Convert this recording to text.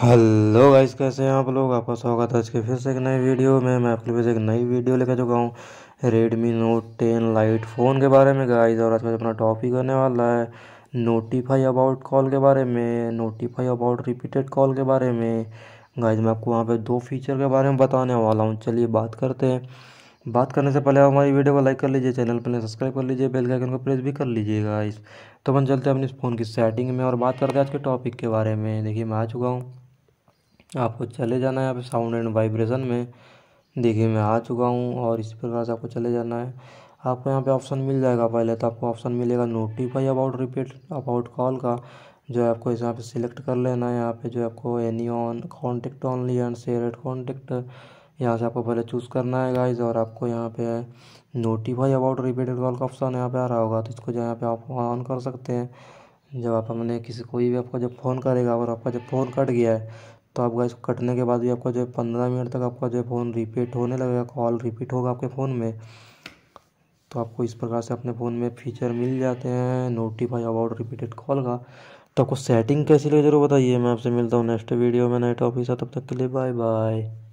hello guys कैसे हैं आप लोग आपका स्वागत है आज के फिर से एक नई वीडियो में मैं आपके पास एक नई वीडियो लेकर चुका हूँ Redmi note ten lite phone के बारे में गाइस और आज का अपना टॉपिक होने वाला है नोटिफाई अबाउट कॉल के बारे में नोटिफाई अबाउट रिपीटेड कॉल के बारे में गाइस मैं आपको वहाँ पर दो फीचर के बारे में बताने वाला हूँ चलिए बात करते हैं बात करने से पहले हमारी वीडियो को लाइक कर लीजिए चैनल पर सब्सक्राइब कर लीजिए बेल आइकन को प्रेस भी कर लीजिएगा इस तो अपन चलते हैं अपने इस फ़ोन की सेटिंग में और बात करते हैं आज के टॉपिक के बारे में देखिए मैं आ चुका हूँ आपको चले जाना है यहाँ पे साउंड एंड वाइब्रेशन में देखिए मैं आ चुका हूँ और इस प्रकार से आपको चले जाना है आपको यहाँ पे ऑप्शन मिल जाएगा पहले तो आपको ऑप्शन मिलेगा notify about repeat about call का जो है आपको यहाँ पे सिलेक्ट कर लेना है यहाँ पे जो आपको any on contact only and share contact यहाँ से आपको पहले चूज़ करना है गाइज और आपको यहाँ पे नोटिफाई अबाउट रिपीटेड कॉल का ऑप्शन यहाँ पे आ रहा होगा तो इसको जो यहाँ पे आप ऑन कर सकते हैं जब आप हमने किसी कोई भी आपको जब फ़ोन करेगा और आपका जब फ़ोन कट गया है तो आप गैस कटने के बाद भी आपका जो है पंद्रह मिनट तक आपका जो है फ़ोन रिपीट होने लगेगा कॉल रिपीट होगा आपके फ़ोन में तो आपको इस प्रकार से अपने फ़ोन में फीचर मिल जाते हैं नोटिफाई अबाउट रिपीटेड कॉल का तो आपको सेटिंग कैसी लगी जरूर बताइए मैं आपसे मिलता हूँ नेक्स्ट वीडियो में नए टॉपिक साथ तब तक के लिए बाय बाय